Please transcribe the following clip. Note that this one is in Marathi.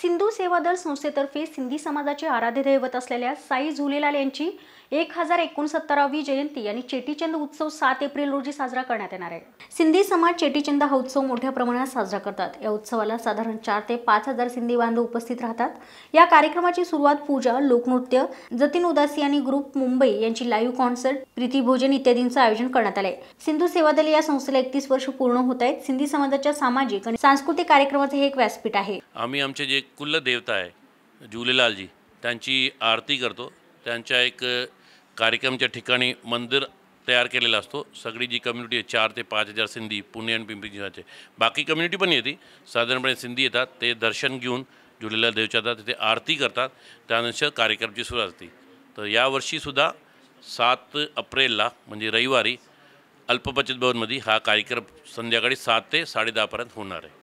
सिंधू सेवा दल संस्थेतर्फे सिंधी समाजाचे आराध्य दैवत असलेल्या साई झुलेलाल यांची एक हजार एकोणसत्तरावी जयंती आणि चेटीचंद उत्सव सात एप्रिल रोजी साजरा करण्यात येणार आहे सिंधी समाज चेटीचंद हा उत्सव मोठ्या प्रमाणात साजरा करतात या उत्सवाला साधारण चार ते पाच हजार सिंधी बांधव उपस्थित राहतात या कार्यक्रमाची सुरुवात पूजा लोकनृत्य जतीन उदासी आणि ग्रुप मुंबई यांची लाईव्ह कॉन्सर्ट प्रीती भोजन इत्यादींचं आयोजन करण्यात आले सिंधू सेवा दल या संस्थेला एकतीस वर्ष पूर्ण होत आहेत सिंधी समाजाच्या सामाजिक आणि सांस्कृतिक कार्यक्रमाचं हे एक व्यासपीठ आहे आम्ही आमचे जे कुलदेवता आहे जी त्यांची आरती करतो त्यांच्या एक कार्यक्रमच्या ठिकाणी मंदिर तयार केलेला असतो सगळी जी कम्युनिटी आहे चार ते पाच हजार सिंधी पुणे आणि पिंपरी बाकी कम्युनिटी पण येते साधारणपणे सिंधी येतात ते दर्शन घेऊन झुलेलाल देवच्या येतात तिथे आरती करतात त्यानंतर कार्यक्रमची सुरू असते तर यावर्षीसुद्धा सात एप्रिलला म्हणजे रविवारी अल्पबचत भवनमध्ये हा कार्यक्रम संध्याकाळी सात ते साडेदहापर्यंत होणार आहे